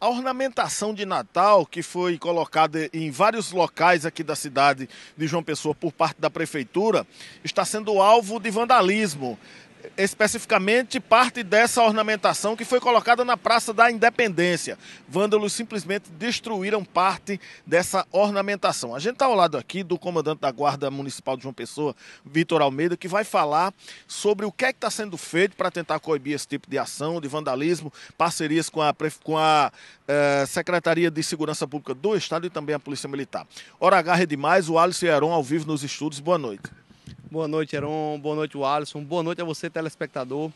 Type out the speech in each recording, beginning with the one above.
A ornamentação de Natal, que foi colocada em vários locais aqui da cidade de João Pessoa por parte da prefeitura, está sendo alvo de vandalismo especificamente parte dessa ornamentação que foi colocada na Praça da Independência. Vândalos simplesmente destruíram parte dessa ornamentação. A gente está ao lado aqui do comandante da Guarda Municipal de João Pessoa, Vitor Almeida, que vai falar sobre o que é está sendo feito para tentar coibir esse tipo de ação, de vandalismo, parcerias com a, com a eh, Secretaria de Segurança Pública do Estado e também a Polícia Militar. Hora agarre demais, o Alisson Heron ao vivo nos estudos. Boa noite. Boa noite, Heron. Boa noite, Alisson. Boa noite a você, telespectador.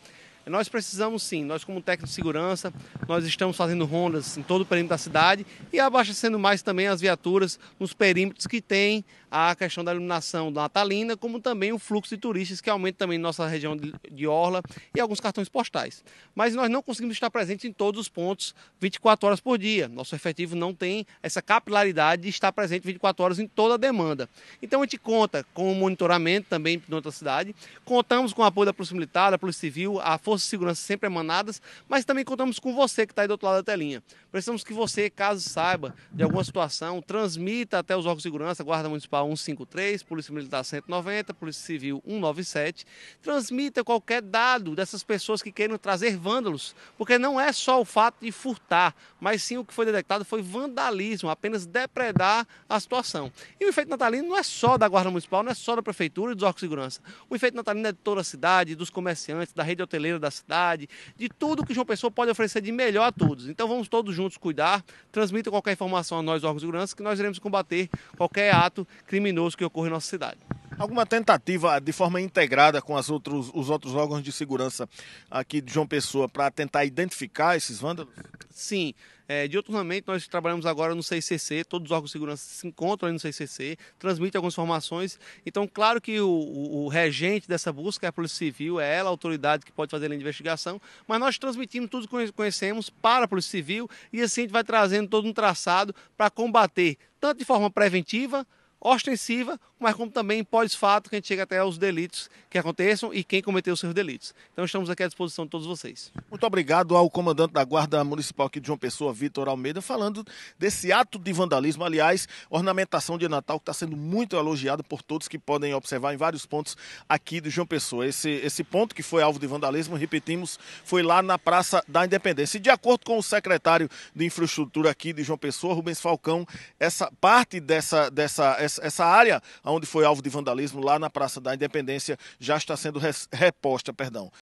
Nós precisamos sim, nós como técnico de segurança, nós estamos fazendo rondas em todo o perímetro da cidade e abastecendo mais também as viaturas nos perímetros que tem a questão da iluminação da natalina, como também o fluxo de turistas que aumenta também em nossa região de Orla e alguns cartões postais. Mas nós não conseguimos estar presentes em todos os pontos 24 horas por dia. Nosso efetivo não tem essa capilaridade de estar presente 24 horas em toda a demanda. Então a gente conta com o monitoramento também durante outra cidade, contamos com o apoio da Polícia Militar, da Polícia Civil, a Força forças de segurança sempre emanadas, mas também contamos com você que está aí do outro lado da telinha. Precisamos que você, caso saiba de alguma situação, transmita até os órgãos de segurança, Guarda Municipal 153, Polícia Militar 190, Polícia Civil 197, transmita qualquer dado dessas pessoas que queiram trazer vândalos, porque não é só o fato de furtar, mas sim o que foi detectado foi vandalismo, apenas depredar a situação. E o efeito natalino não é só da Guarda Municipal, não é só da Prefeitura e dos órgãos de segurança. O efeito natalino é de toda a cidade, dos comerciantes, da rede hoteleira, da cidade, de tudo que João Pessoa pode oferecer de melhor a todos. Então vamos todos juntos cuidar, transmita qualquer informação a nós, órgãos de segurança, que nós iremos combater qualquer ato criminoso que ocorra em nossa cidade. Alguma tentativa de forma integrada com as outros, os outros órgãos de segurança aqui de João Pessoa para tentar identificar esses vândalos? Sim. É, momento, nós trabalhamos agora no CICC, todos os órgãos de segurança se encontram aí no CICC, transmitem algumas informações. Então, claro que o, o, o regente dessa busca é a Polícia Civil, é ela a autoridade que pode fazer a investigação, mas nós transmitimos tudo que conhecemos para a Polícia Civil e assim a gente vai trazendo todo um traçado para combater, tanto de forma preventiva, ostensiva, mas como também pós-fato que a gente chega até aos delitos que aconteçam e quem cometeu os seus delitos. Então estamos aqui à disposição de todos vocês. Muito obrigado ao comandante da Guarda Municipal aqui de João Pessoa, Vitor Almeida, falando desse ato de vandalismo, aliás, ornamentação de Natal que está sendo muito elogiado por todos que podem observar em vários pontos aqui de João Pessoa. Esse, esse ponto que foi alvo de vandalismo, repetimos, foi lá na Praça da Independência. E de acordo com o secretário de Infraestrutura aqui de João Pessoa, Rubens Falcão, essa parte dessa, dessa essa, essa área onde foi alvo de vandalismo lá na Praça da Independência, já está sendo reposta, perdão.